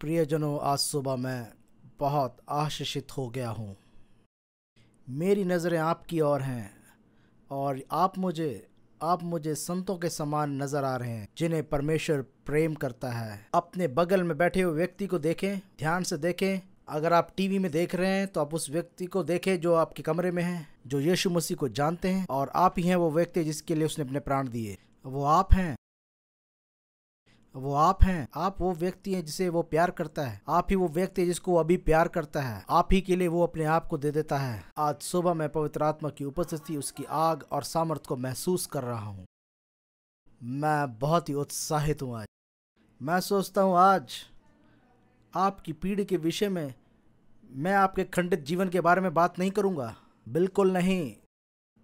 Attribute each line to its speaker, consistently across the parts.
Speaker 1: प्रियजनों आज सुबह मैं बहुत आशीषित हो गया हूँ मेरी नज़रें आपकी ओर हैं और आप मुझे आप मुझे संतों के समान नज़र आ रहे हैं जिन्हें परमेश्वर प्रेम करता है अपने बगल में बैठे हुए व्यक्ति को देखें ध्यान से देखें अगर आप टीवी में देख रहे हैं तो आप उस व्यक्ति को देखें जो आपके कमरे में है जो यीशु मसीह को जानते हैं और आप ही हैं वो व्यक्ति जिसके लिए उसने अपने प्राण दिए वो आप हैं वो आप हैं आप वो व्यक्ति हैं जिसे वो प्यार करता है आप ही वो व्यक्ति है जिसको अभी प्यार करता है आप ही के लिए वो अपने आप को दे देता है आज सुबह मैं पवित्र आत्मा की उपस्थिति उसकी आग और सामर्थ्य को महसूस कर रहा हूँ मैं बहुत ही उत्साहित हूँ आज मैं सोचता हूँ आज आपकी पीढ़ी के विषय में मैं आपके खंडित जीवन के बारे में बात नहीं करूँगा बिल्कुल नहीं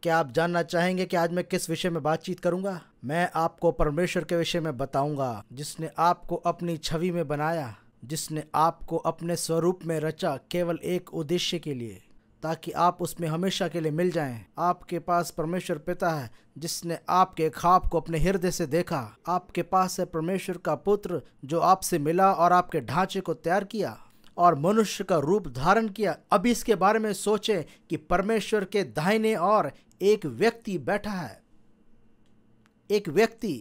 Speaker 1: क्या आप जानना चाहेंगे कि आज मैं किस विषय में बातचीत करूँगा मैं आपको परमेश्वर के विषय में बताऊंगा जिसने आपको अपनी छवि में बनाया जिसने आपको अपने स्वरूप में रचा केवल एक उद्देश्य के लिए ताकि आप उसमें हमेशा के लिए मिल जाएं। आपके पास परमेश्वर पिता है जिसने आपके खाप को अपने हृदय से देखा आपके पास है परमेश्वर का पुत्र जो आपसे मिला और आपके ढांचे को तैयार किया और मनुष्य का रूप धारण किया अभी इसके बारे में सोचें कि परमेश्वर के दाहिने और एक व्यक्ति बैठा है एक व्यक्ति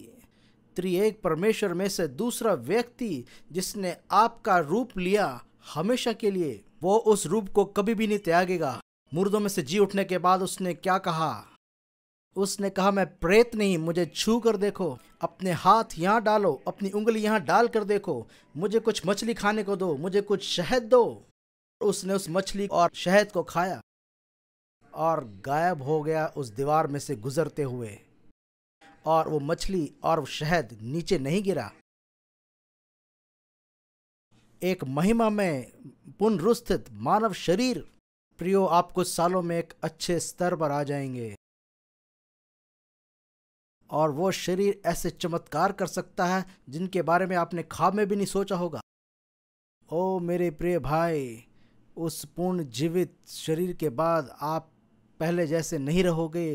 Speaker 1: त्रिएक परमेश्वर में से दूसरा व्यक्ति जिसने आपका रूप लिया हमेशा के लिए वो उस रूप को कभी भी नहीं त्यागेगा मुर्दों में से जी उठने के बाद उसने क्या कहा उसने कहा मैं प्रेत नहीं मुझे छू कर देखो अपने हाथ यहाँ डालो अपनी उंगली यहाँ डाल कर देखो मुझे कुछ मछली खाने को दो मुझे कुछ शहद दो उसने उस मछली और शहद को खाया और गायब हो गया उस दीवार में से गुजरते हुए और वो मछली और शहद नीचे नहीं गिरा एक महिमा में पुनरुस्थित मानव शरीर प्रियो आप कुछ सालों में एक अच्छे स्तर पर आ जाएंगे और वो शरीर ऐसे चमत्कार कर सकता है जिनके बारे में आपने ख्वाब में भी नहीं सोचा होगा ओ मेरे प्रिय भाई उस पूर्ण जीवित शरीर के बाद आप पहले जैसे नहीं रहोगे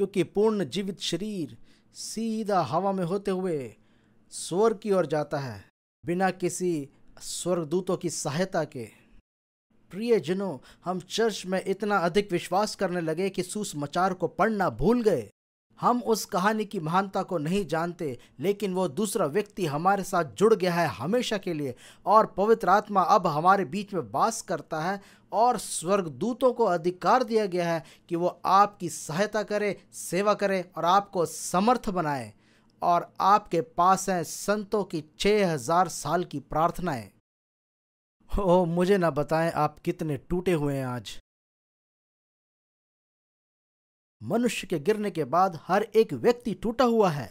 Speaker 1: क्योंकि पूर्ण जीवित शरीर सीधा हवा में होते हुए स्वर्ग की ओर जाता है बिना किसी स्वर्गदूतों की सहायता के प्रिय जनों हम चर्च में इतना अधिक विश्वास करने लगे कि सुसमाचार को पढ़ना भूल गए हम उस कहानी की महानता को नहीं जानते लेकिन वो दूसरा व्यक्ति हमारे साथ जुड़ गया है हमेशा के लिए और पवित्र आत्मा अब हमारे बीच में वास करता है और स्वर्गदूतों को अधिकार दिया गया है कि वो आपकी सहायता करें सेवा करें और आपको समर्थ बनाए और आपके पास हैं संतों की छः हज़ार साल की प्रार्थनाएं ओह मुझे ना बताएं आप कितने टूटे हुए हैं आज
Speaker 2: मनुष्य के गिरने के बाद हर एक व्यक्ति
Speaker 1: टूटा हुआ है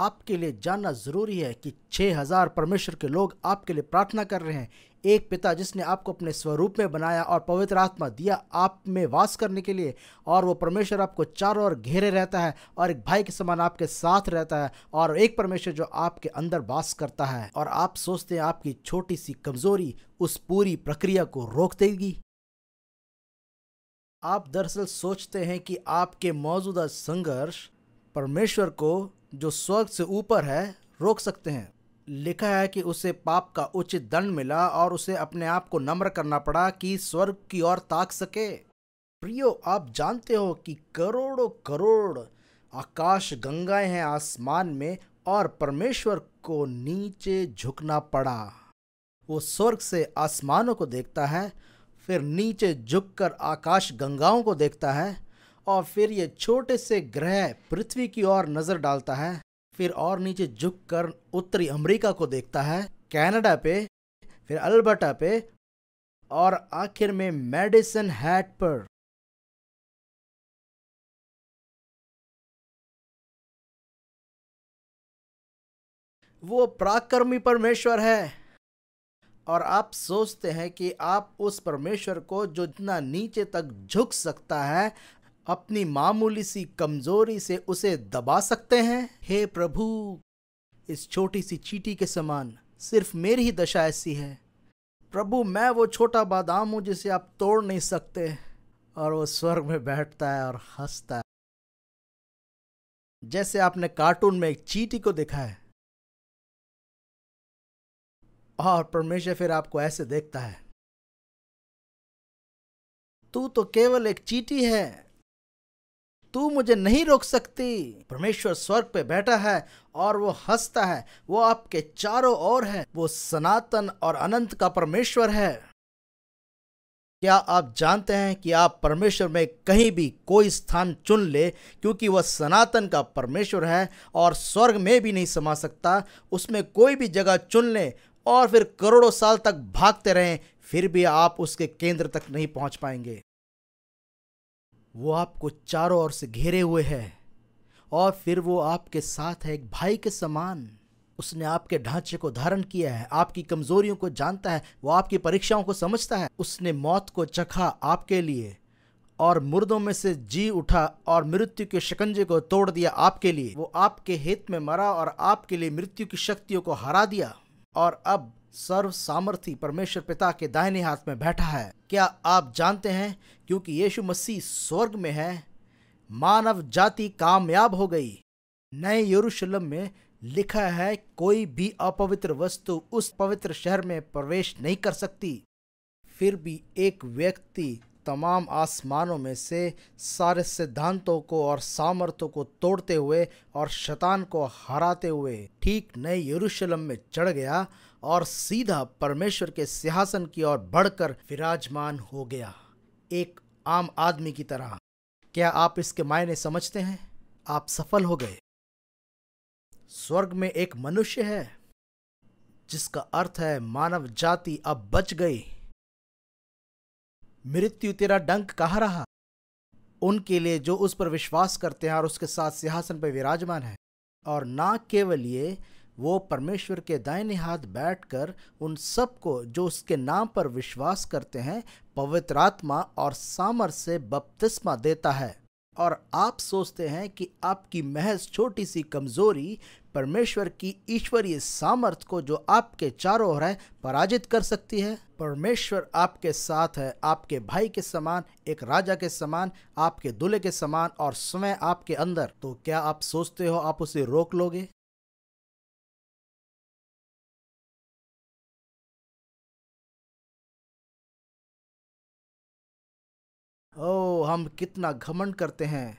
Speaker 1: आपके लिए जानना जरूरी है कि 6000 परमेश्वर के लोग आपके लिए प्रार्थना कर रहे हैं एक पिता जिसने आपको अपने स्वरूप में बनाया और पवित्र आत्मा दिया आप में वास करने के लिए और वो परमेश्वर आपको चारों ओर घेरे रहता है और एक भाई के समान आपके साथ रहता है और एक परमेश्वर जो आपके अंदर वास करता है और आप सोचते हैं आपकी छोटी सी कमजोरी उस पूरी प्रक्रिया को रोक देगी आप दरअसल सोचते हैं कि आपके मौजूदा संघर्ष परमेश्वर को जो स्वर्ग से ऊपर है रोक सकते हैं लिखा है कि उसे पाप का उचित दंड मिला और उसे अपने आप को नम्र करना पड़ा कि स्वर्ग की ओर ताक सके प्रियो आप जानते हो कि करोड़ों करोड़ आकाश गंगाएं हैं आसमान में और परमेश्वर को नीचे झुकना पड़ा वो स्वर्ग से आसमानों को देखता है फिर नीचे झुककर आकाश गंगाओं को देखता है और फिर ये छोटे से ग्रह पृथ्वी की ओर नज़र डालता है फिर और नीचे झुककर उत्तरी अमेरिका को देखता है कनाडा पे फिर अल्बर्टा पे और आखिर में मेडिसन हैट पर वो पराक्रमी परमेश्वर है और आप सोचते हैं कि आप उस परमेश्वर को जो इतना नीचे तक झुक सकता है अपनी मामूली सी कमजोरी से उसे दबा सकते हैं हे प्रभु इस छोटी सी चीटी के समान सिर्फ मेरी ही दशा ऐसी है प्रभु मैं वो छोटा बादाम हूँ जिसे आप तोड़ नहीं सकते और वो स्वर्ग में बैठता है और हंसता है जैसे आपने कार्टून में एक चीटी को देखा है
Speaker 2: और परमेश्वर फिर आपको ऐसे देखता है
Speaker 1: तू तो केवल एक चीटी है तू मुझे नहीं रोक सकती परमेश्वर स्वर्ग पे बैठा है और वो हंसता है वो आपके चारों ओर है वो सनातन और अनंत का परमेश्वर है क्या आप जानते हैं कि आप परमेश्वर में कहीं भी कोई स्थान चुन ले क्योंकि वह सनातन का परमेश्वर है और स्वर्ग में भी नहीं समा सकता उसमें कोई भी जगह चुन ले और फिर करोड़ों साल तक भागते रहें फिर भी आप उसके केंद्र तक नहीं पहुंच पाएंगे वो आपको चारों ओर से घेरे हुए है और फिर वो आपके साथ है एक भाई के समान उसने आपके ढांचे को धारण किया है आपकी कमजोरियों को जानता है वो आपकी परीक्षाओं को समझता है उसने मौत को चखा आपके लिए और मुर्दों में से जी उठा और मृत्यु के शिकंजे को तोड़ दिया आपके लिए वो आपके हित में मरा और आपके लिए मृत्यु की शक्तियों को हरा दिया और अब सर्व सामर्थी परमेश्वर पिता के दाहिने हाथ में बैठा है क्या आप जानते हैं क्योंकि यीशु मसीह स्वर्ग में है मानव जाति कामयाब हो गई नए यरूशलेम में लिखा है कोई भी अपवित्र वस्तु उस पवित्र शहर में प्रवेश नहीं कर सकती फिर भी एक व्यक्ति तमाम आसमानों में से सारे सिद्धांतों को और सामर्थ्यों को तोड़ते हुए और शतान को हराते हुए ठीक नए यरूशलम में चढ़ गया और सीधा परमेश्वर के सिंहासन की ओर बढ़कर विराजमान हो गया एक आम आदमी की तरह क्या आप इसके मायने समझते हैं आप सफल हो गए स्वर्ग में एक मनुष्य है जिसका अर्थ है मानव जाति अब बच गई मृत्यु तेरा डंक कहाँ रहा उनके लिए जो उस पर विश्वास करते हैं और उसके साथ सिंहासन पर विराजमान है और ना केवल ये वो परमेश्वर के दाहिने हाथ बैठकर उन सबको जो उसके नाम पर विश्वास करते हैं पवित्र आत्मा और सामर से बपतिस्मा देता है और आप सोचते हैं कि आपकी महज छोटी सी कमजोरी परमेश्वर की ईश्वरीय सामर्थ को जो आपके चारों ओर है पराजित कर सकती है परमेश्वर आपके साथ है आपके भाई के समान एक राजा के समान आपके दूल्हे के समान और स्वयं आपके अंदर तो क्या आप सोचते हो आप उसे रोक लोगे ओ हम कितना घमंड करते हैं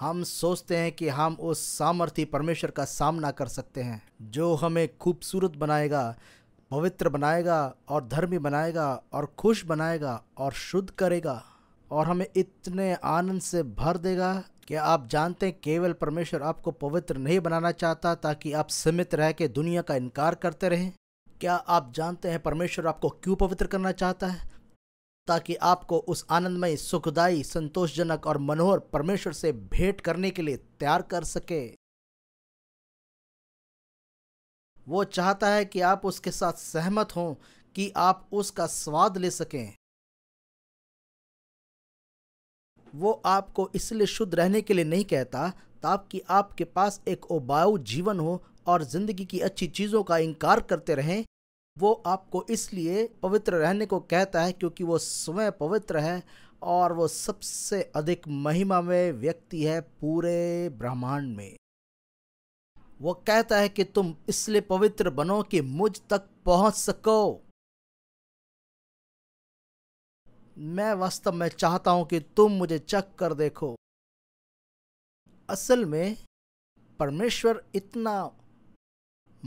Speaker 1: हम सोचते हैं कि हम उस सामर्थ्य परमेश्वर का सामना कर सकते हैं जो हमें खूबसूरत बनाएगा पवित्र बनाएगा और धर्मी बनाएगा और खुश बनाएगा और शुद्ध करेगा और हमें इतने आनंद से भर देगा कि आप जानते हैं केवल परमेश्वर आपको पवित्र नहीं बनाना चाहता ताकि आप सीमित रह के दुनिया का इनकार करते रहें क्या आप जानते हैं परमेश्वर आपको क्यों पवित्र करना चाहता है ताकि आपको उस आनंदमय सुखदायी संतोषजनक और मनोहर परमेश्वर से भेंट करने के लिए तैयार कर सके वो चाहता है कि आप उसके साथ सहमत हों कि आप उसका स्वाद ले सकें वो आपको इसलिए शुद्ध रहने के लिए नहीं कहता ताकि आपके पास एक उबाऊ जीवन हो और जिंदगी की अच्छी चीज़ों का इनकार करते रहें वो आपको इसलिए पवित्र रहने को कहता है क्योंकि वो स्वयं पवित्र है और वो सबसे अधिक महिमा में व्यक्ति है पूरे ब्रह्मांड में वो कहता है कि तुम इसलिए पवित्र बनो कि मुझ तक पहुंच सको मैं वास्तव में चाहता हूं कि तुम मुझे चक कर देखो असल में परमेश्वर इतना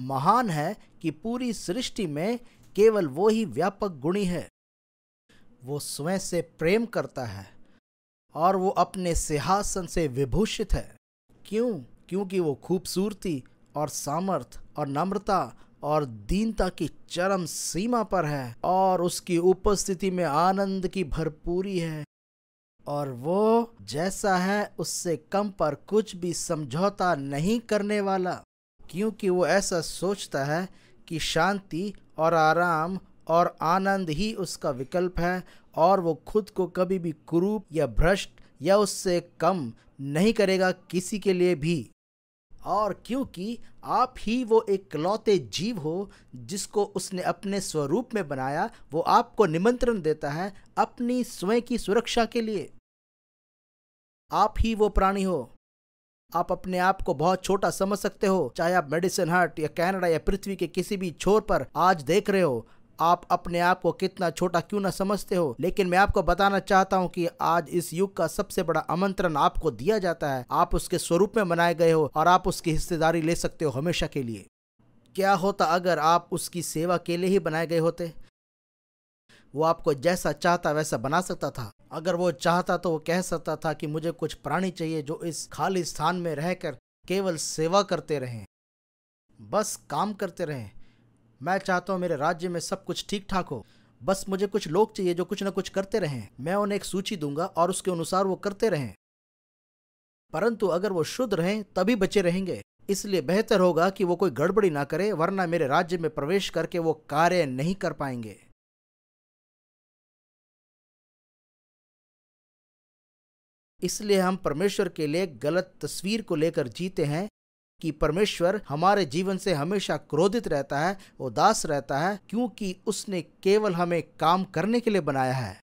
Speaker 1: महान है कि पूरी सृष्टि में केवल वो ही व्यापक गुणी है वो स्वयं से प्रेम करता है और वो अपने सिंहासन से विभूषित है क्यों क्योंकि वो खूबसूरती और सामर्थ और नम्रता और दीनता की चरम सीमा पर है और उसकी उपस्थिति में आनंद की भरपूरी है और वो जैसा है उससे कम पर कुछ भी समझौता नहीं करने वाला क्योंकि वो ऐसा सोचता है कि शांति और आराम और आनंद ही उसका विकल्प है और वो खुद को कभी भी क्रूप या भ्रष्ट या उससे कम नहीं करेगा किसी के लिए भी और क्योंकि आप ही वो इकलौते जीव हो जिसको उसने अपने स्वरूप में बनाया वो आपको निमंत्रण देता है अपनी स्वयं की सुरक्षा के लिए आप ही वो प्राणी हो आप अपने आप को बहुत छोटा समझ सकते हो चाहे आप मेडिसिन हट या कैनेडा या पृथ्वी के किसी भी छोर पर आज देख रहे हो आप अपने आप को कितना छोटा क्यों ना समझते हो लेकिन मैं आपको बताना चाहता हूँ कि आज इस युग का सबसे बड़ा आमंत्रण आपको दिया जाता है आप उसके स्वरूप में बनाए गए हो और आप उसकी हिस्सेदारी ले सकते हो हमेशा के लिए क्या होता अगर आप उसकी सेवा के लिए ही बनाए गए होते वो आपको जैसा चाहता वैसा बना सकता था अगर वो चाहता तो वो कह सकता था कि मुझे कुछ प्राणी चाहिए जो इस खाली स्थान में रहकर केवल सेवा करते रहें बस काम करते रहें मैं चाहता हूँ मेरे राज्य में सब कुछ ठीक ठाक हो बस मुझे कुछ लोग चाहिए जो कुछ ना कुछ करते रहें मैं उन्हें एक सूची दूंगा और उसके अनुसार वो करते रहें परंतु अगर वो शुद्ध रहें तभी बचे रहेंगे इसलिए बेहतर होगा कि वो कोई गड़बड़ी ना करे वरना मेरे राज्य में प्रवेश करके वो कार्य नहीं कर पाएंगे
Speaker 2: इसलिए हम परमेश्वर
Speaker 1: के लिए गलत तस्वीर को लेकर जीते हैं कि परमेश्वर हमारे जीवन से हमेशा क्रोधित रहता है उदास रहता है क्योंकि उसने केवल हमें काम करने के लिए बनाया है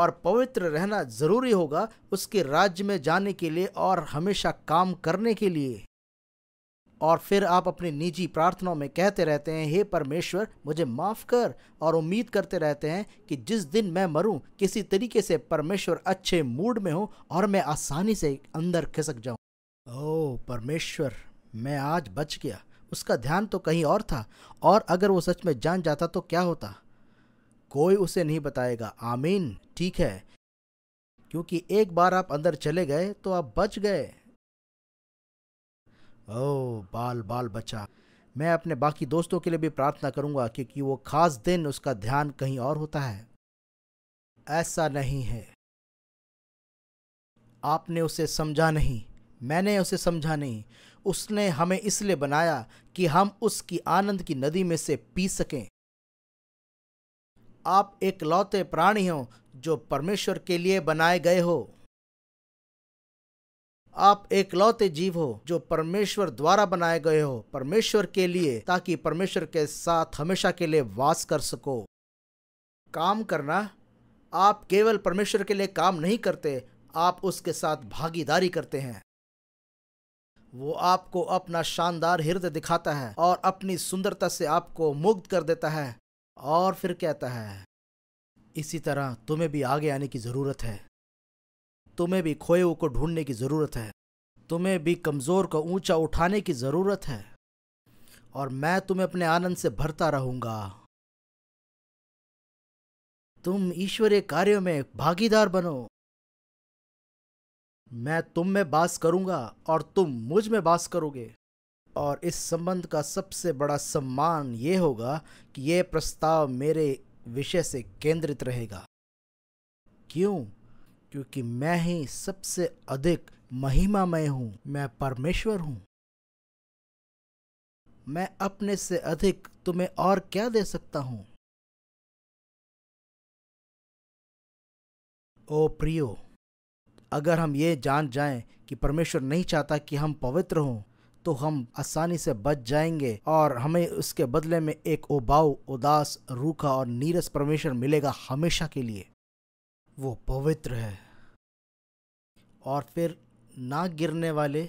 Speaker 1: और पवित्र रहना जरूरी होगा उसके राज्य में जाने के लिए और हमेशा काम करने के लिए और फिर आप अपनी निजी प्रार्थनाओं में कहते रहते हैं हे परमेश्वर मुझे माफ़ कर और उम्मीद करते रहते हैं कि जिस दिन मैं मरूं किसी तरीके से परमेश्वर अच्छे मूड में हो और मैं आसानी से अंदर खिसक जाऊं ओह परमेश्वर मैं आज बच गया उसका ध्यान तो कहीं और था और अगर वो सच में जान जाता तो क्या होता कोई उसे नहीं बताएगा आमीन ठीक है क्योंकि एक बार आप अंदर चले गए तो आप बच गए ओ बाल बाल बच्चा मैं अपने बाकी दोस्तों के लिए भी प्रार्थना करूंगा क्योंकि वो खास दिन उसका ध्यान कहीं और होता है ऐसा नहीं है आपने उसे समझा नहीं मैंने उसे समझा नहीं उसने हमें इसलिए बनाया कि हम उसकी आनंद की नदी में से पी सकें आप एक लौते प्राणी हो जो परमेश्वर के लिए बनाए गए हो आप एक लौते जीव हो जो परमेश्वर द्वारा बनाए गए हो परमेश्वर के लिए ताकि परमेश्वर के साथ हमेशा के लिए वास कर सको काम करना आप केवल परमेश्वर के लिए काम नहीं करते आप उसके साथ भागीदारी करते हैं वो आपको अपना शानदार हृदय दिखाता है और अपनी सुंदरता से आपको मुग्ध कर देता है और फिर कहता है इसी तरह तुम्हें भी आगे आने की ज़रूरत है तुम्हें भी खोए को ढूंढने की ज़रूरत है तुम्हें भी कमज़ोर को ऊंचा उठाने की ज़रूरत है और मैं तुम्हें अपने आनंद से भरता रहूंगा तुम ईश्वरीय कार्यों में भागीदार बनो मैं तुम में बास करूंगा और तुम मुझ में बास करोगे और इस संबंध का सबसे बड़ा सम्मान ये होगा कि यह प्रस्ताव मेरे विषय से केंद्रित रहेगा क्यों क्योंकि मैं ही सबसे अधिक महिमामय हूँ मैं परमेश्वर हूँ मैं अपने से अधिक तुम्हें और क्या दे सकता हूँ ओ प्रियो अगर हम ये जान जाएं कि परमेश्वर नहीं चाहता कि हम पवित्र हों तो हम आसानी से बच जाएंगे और हमें उसके बदले में एक उबाऊ उदास रूखा और नीरस परमेश्वर मिलेगा हमेशा के लिए वो पवित्र है और फिर ना गिरने वाले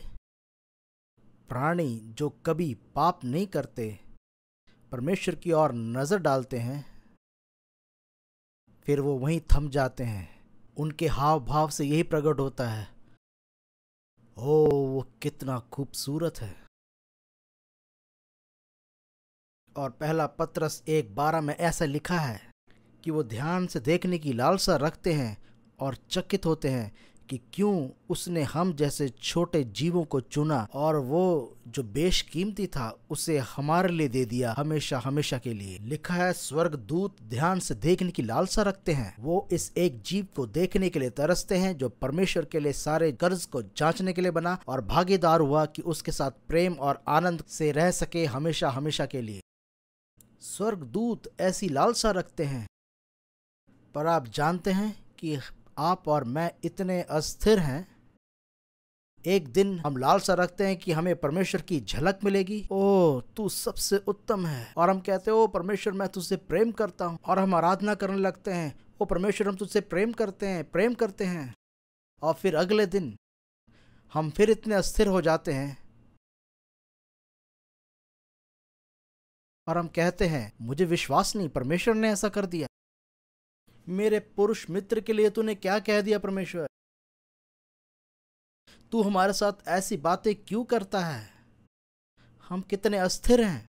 Speaker 1: प्राणी जो कभी पाप नहीं करते परमेश्वर की ओर नज़र डालते हैं फिर वो वहीं थम जाते हैं उनके हाव भाव से यही प्रकट होता है ओ वो कितना खूबसूरत है और पहला पत्रस एक बारह में ऐसा लिखा है कि वो ध्यान से देखने की लालसा रखते हैं और चकित होते हैं कि क्यों उसने हम जैसे छोटे जीवों को चुना और वो जो बेशकीमती था उसे हमारे लिए दे दिया हमेशा हमेशा के लिए लिखा है स्वर्ग दूत ध्यान से देखने की लालसा रखते हैं वो इस एक जीव को देखने के लिए तरसते हैं जो परमेश्वर के लिए सारे कर्ज को जांचने के लिए बना और भागीदार हुआ कि उसके साथ प्रेम और आनंद से रह सके हमेशा हमेशा के लिए स्वर्ग दूत ऐसी लालसा रखते हैं पर आप जानते हैं कि आप और मैं इतने अस्थिर हैं एक दिन हम लालसा रखते हैं कि हमें परमेश्वर की झलक मिलेगी ओ तू सबसे उत्तम है और हम कहते हैं ओ परमेश्वर मैं तुझसे प्रेम करता हूँ और हम आराधना करने लगते हैं ओ परमेश्वर हम तुझसे प्रेम करते हैं प्रेम करते हैं और फिर अगले दिन हम फिर इतने अस्थिर हो जाते हैं और हम कहते हैं मुझे विश्वास नहीं परमेश्वर ने ऐसा कर दिया मेरे पुरुष मित्र के लिए तूने क्या कह दिया परमेश्वर तू हमारे साथ ऐसी बातें क्यों करता है हम कितने अस्थिर हैं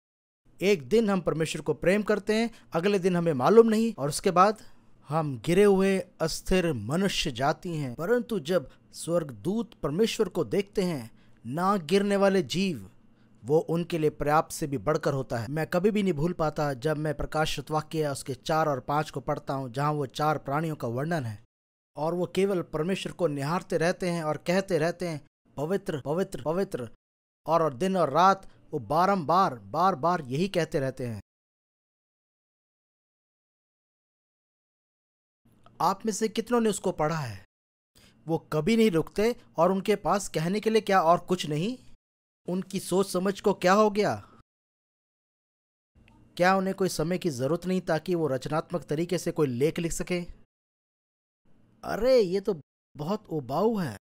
Speaker 1: एक दिन हम परमेश्वर को प्रेम करते हैं अगले दिन हमें मालूम नहीं और उसके बाद हम गिरे हुए अस्थिर मनुष्य जाति हैं परंतु जब स्वर्गदूत परमेश्वर को देखते हैं ना गिरने वाले जीव वो उनके लिए पर्याप्त से भी बढ़कर होता है मैं कभी भी नहीं भूल पाता जब मैं प्रकाश वाक्य या उसके चार और पांच को पढ़ता हूँ जहाँ वो चार प्राणियों का वर्णन है और वो केवल परमेश्वर को निहारते रहते हैं और कहते रहते हैं पवित्र पवित्र पवित्र और, और दिन और रात वो बारम्बार बार बार यही कहते रहते हैं आप में से कितनों ने उसको पढ़ा है वो कभी नहीं रुकते और उनके पास कहने के लिए क्या और कुछ नहीं उनकी सोच समझ को क्या हो गया क्या उन्हें कोई समय की ज़रूरत नहीं ताकि वो रचनात्मक तरीके से कोई लेख लिख सके अरे ये तो बहुत उबाऊ है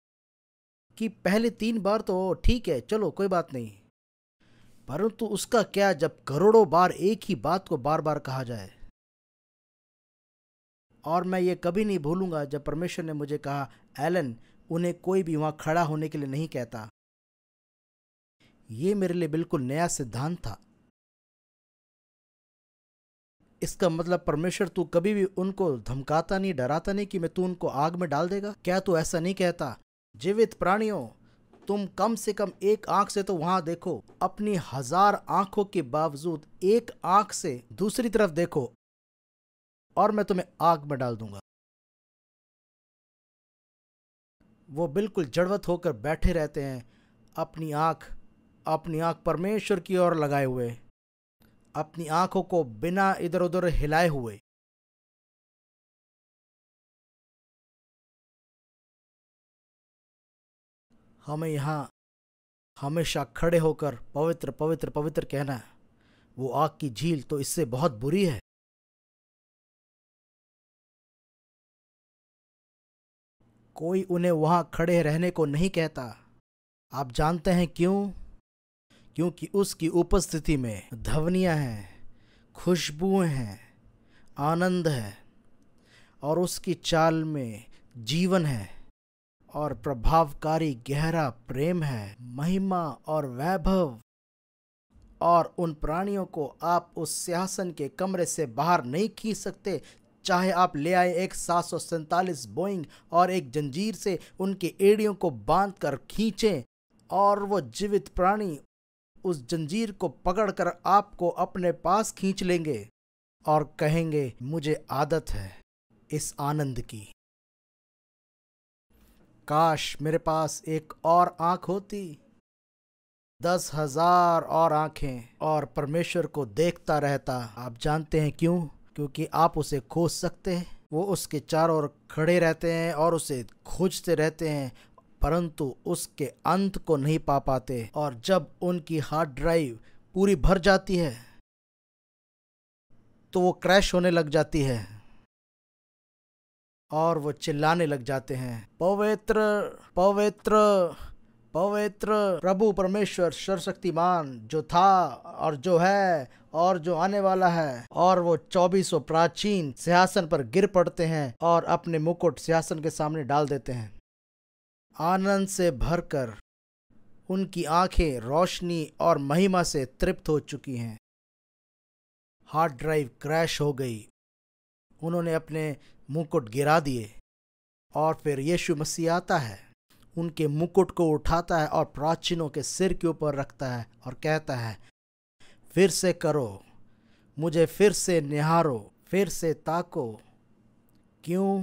Speaker 1: कि पहले तीन बार तो ठीक है चलो कोई बात नहीं परंतु उसका क्या जब करोड़ों बार एक ही बात को बार बार कहा जाए और मैं ये कभी नहीं भूलूंगा जब परमेश्वर ने मुझे कहा एलन उन्हें कोई भी वहां खड़ा होने के लिए नहीं कहता ये मेरे लिए बिल्कुल नया सिद्धांत था इसका मतलब परमेश्वर तू कभी भी उनको धमकाता नहीं डराता नहीं कि मैं तू उनको आग में डाल देगा क्या तू ऐसा नहीं कहता जीवित प्राणियों तुम कम से कम एक आंख से तो वहां देखो अपनी हजार आंखों के बावजूद एक आंख से दूसरी तरफ देखो और मैं तुम्हें आग में डाल दूंगा वो बिल्कुल जड़वत होकर बैठे रहते हैं अपनी आंख अपनी आँख परमेश्वर की ओर लगाए हुए अपनी आँखों को बिना इधर उधर हिलाए हुए हमें यहाँ हमेशा खड़े होकर पवित्र पवित्र पवित्र कहना है वो आग की झील तो इससे बहुत बुरी है
Speaker 2: कोई उन्हें वहां खड़े
Speaker 1: रहने को नहीं कहता आप जानते हैं क्यों क्योंकि उसकी उपस्थिति में धवनिया हैं खुशबुएँ हैं आनंद है और उसकी चाल में जीवन है और प्रभावकारी गहरा प्रेम है महिमा और वैभव और उन प्राणियों को आप उस सिंहासन के कमरे से बाहर नहीं खींच सकते चाहे आप ले आए एक सात सौ सैंतालीस बोइंग और एक जंजीर से उनके एड़ियों को बांधकर खींचें और वो जीवित प्राणी उस जंजीर को पकड़कर आपको अपने पास खींच लेंगे और कहेंगे मुझे आदत है इस आनंद की काश मेरे पास एक और आंख होती दस हजार और आंखें और परमेश्वर को देखता रहता आप जानते हैं क्यों क्योंकि आप उसे खोज सकते हैं वो उसके चारों ओर खड़े रहते हैं और उसे खोजते रहते हैं परंतु उसके अंत को नहीं पा पाते और जब उनकी हार्ड ड्राइव पूरी भर जाती है तो वो क्रैश होने लग जाती है और वो चिल्लाने लग जाते हैं पवित्र पवित्र पवित्र प्रभु परमेश्वर सर्वशक्तिमान जो था और जो है और जो आने वाला है और वो चौबीसों प्राचीन सिंहासन पर गिर पड़ते हैं और अपने मुकुट सिंहासन के सामने डाल देते हैं आनंद से भरकर उनकी आंखें रोशनी और महिमा से तृप्त हो चुकी हैं हार्ड ड्राइव क्रैश हो गई उन्होंने अपने मुकुट गिरा दिए और फिर यीशु मसीह आता है उनके मुकुट को उठाता है और प्राचीनों के सिर के ऊपर रखता है और कहता है फिर से करो मुझे फिर से निहारो फिर से ताको क्यों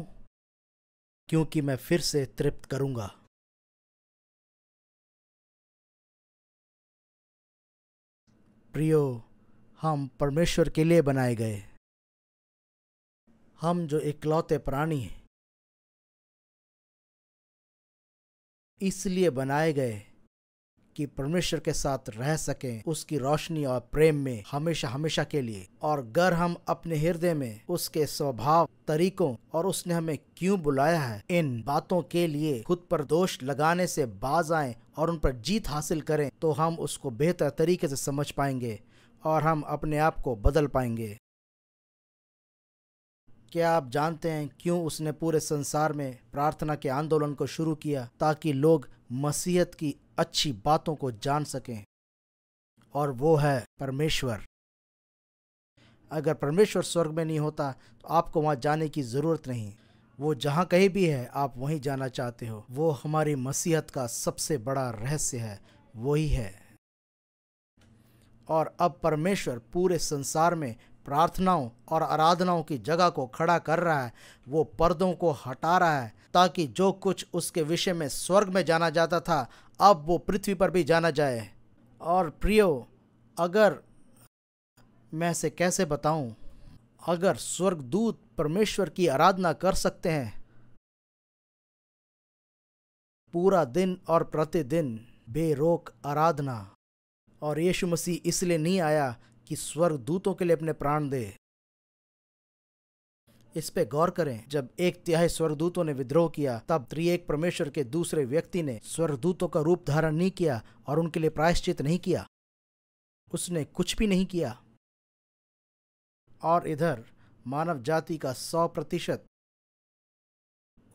Speaker 1: क्योंकि मैं फिर से तृप्त करूंगा
Speaker 2: प्रियो हम परमेश्वर के लिए बनाए गए
Speaker 1: हम जो इकलौते प्राणी हैं इसलिए बनाए गए कि परमेश्वर के साथ रह सकें उसकी रोशनी और प्रेम में हमेशा हमेशा के लिए और अगर हम अपने हृदय में उसके स्वभाव तरीकों और उसने हमें क्यों बुलाया है इन बातों के लिए खुद पर दोष लगाने से बाज आए और उन पर जीत हासिल करें तो हम उसको बेहतर तरीके से समझ पाएंगे और हम अपने आप को बदल पाएंगे क्या आप जानते हैं क्यों उसने पूरे संसार में प्रार्थना के आंदोलन को शुरू किया ताकि लोग मसीहत की अच्छी बातों को जान सकें और वो है परमेश्वर अगर परमेश्वर स्वर्ग में नहीं होता तो आपको वहाँ जाने की ज़रूरत नहीं वो जहाँ कहीं भी है आप वहीं जाना चाहते हो वो हमारी मसीहत का सबसे बड़ा रहस्य है वही है और अब परमेश्वर पूरे संसार में प्रार्थनाओं और आराधनाओं की जगह को खड़ा कर रहा है वो पर्दों को हटा रहा है ताकि जो कुछ उसके विषय में स्वर्ग में जाना जाता था अब वो पृथ्वी पर भी जाना जाए और प्रियो अगर मैं से कैसे बताऊं? अगर स्वर्गदूत परमेश्वर की आराधना कर सकते हैं पूरा दिन और प्रतिदिन बेरोक आराधना और यीशु मसीह इसलिए नहीं आया कि स्वर्ग दूतों के लिए अपने प्राण दे इस पे गौर करें जब एक तिहाई स्वर्गदूतों ने विद्रोह किया तब त्रिएक परमेश्वर के दूसरे व्यक्ति ने स्वर्गदूतों का रूप धारण नहीं किया और उनके लिए प्रायश्चित नहीं किया उसने कुछ भी नहीं किया और इधर मानव जाति का सौ प्रतिशत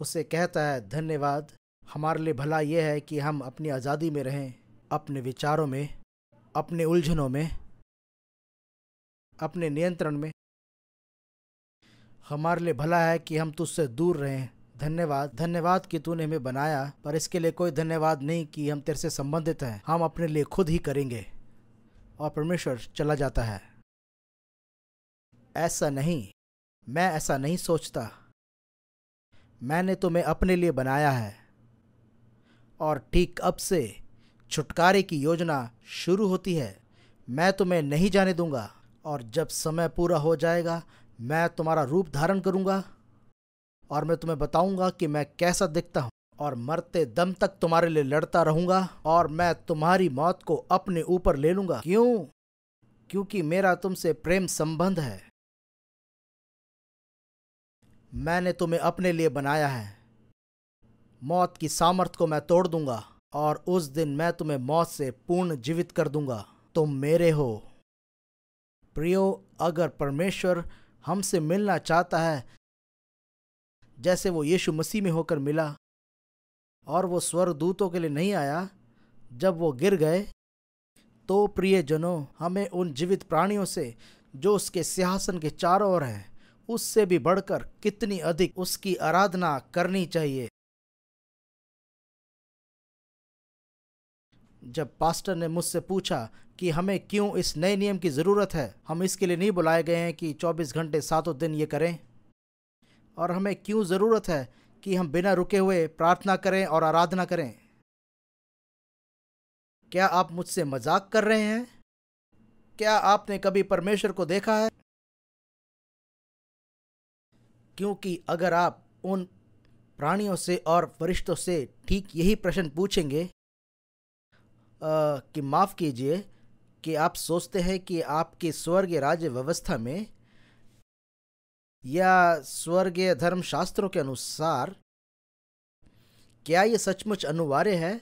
Speaker 1: उसे कहता है धन्यवाद हमारे लिए भला यह है कि हम अपनी आज़ादी में रहें अपने विचारों में अपने उलझनों में अपने नियंत्रण में हमारे लिए भला है कि हम तुझसे दूर रहें धन्यवाद धन्यवाद कि तूने हमें बनाया पर इसके लिए कोई धन्यवाद नहीं कि हम तेरे से संबंधित हैं हम अपने लिए खुद ही करेंगे और परमेश्वर चला जाता है ऐसा नहीं मैं ऐसा नहीं सोचता मैंने तुम्हें अपने लिए बनाया है और ठीक अब से छुटकारे की योजना शुरू होती है मैं तुम्हें नहीं जाने दूंगा और जब समय पूरा हो जाएगा मैं तुम्हारा रूप धारण करूंगा और मैं तुम्हें बताऊंगा कि मैं कैसा दिखता हूं और मरते दम तक तुम्हारे लिए लड़ता रहूंगा और मैं तुम्हारी मौत को अपने ऊपर ले लूंगा क्यों क्योंकि मेरा तुमसे प्रेम संबंध है मैंने तुम्हें अपने लिए बनाया है मौत की सामर्थ को मैं तोड़ दूंगा और उस दिन मैं तुम्हें मौत से पूर्ण जीवित कर दूंगा तुम मेरे हो प्रियो अगर परमेश्वर हमसे मिलना चाहता है जैसे वो यीशु मसीह में होकर मिला और वो दूतों के लिए नहीं आया जब वो गिर गए तो प्रिय जनों हमें उन जीवित प्राणियों से जो उसके सिंहासन के चारों ओर हैं उससे भी बढ़कर कितनी अधिक उसकी आराधना करनी चाहिए जब पास्टर ने मुझसे पूछा कि हमें क्यों इस नए नियम की ज़रूरत है हम इसके लिए नहीं बुलाए गए हैं कि 24 घंटे सातों दिन ये करें और हमें क्यों ज़रूरत है कि हम बिना रुके हुए प्रार्थना करें और आराधना करें क्या आप मुझसे मजाक कर रहे हैं क्या आपने कभी परमेश्वर को देखा है क्योंकि अगर आप उन प्राणियों से और वरिष्ठों से ठीक यही प्रश्न पूछेंगे कि माफ़ कीजिए कि आप सोचते हैं कि आपकी स्वर्गीय राज्य व्यवस्था में या स्वर्गीय धर्मशास्त्रों के अनुसार क्या ये सचमुच अनिवार्य है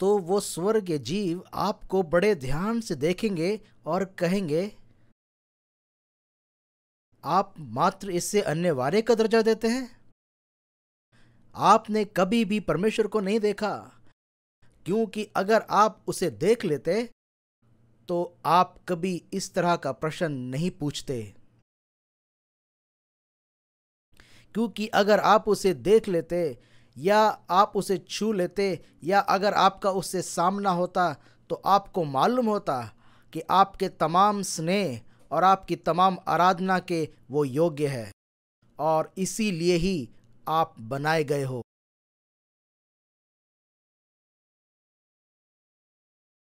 Speaker 1: तो वो स्वर्गीय जीव आपको बड़े ध्यान से देखेंगे और कहेंगे आप मात्र इससे अनिवार्य का दर्जा देते हैं आपने कभी भी परमेश्वर को नहीं देखा क्योंकि अगर आप उसे देख लेते तो आप कभी इस तरह का प्रश्न नहीं पूछते क्योंकि अगर आप उसे देख लेते या आप उसे छू लेते या अगर आपका उससे सामना होता तो आपको मालूम होता कि आपके तमाम स्नेह और आपकी तमाम आराधना के वो योग्य है और इसीलिए ही आप बनाए गए हो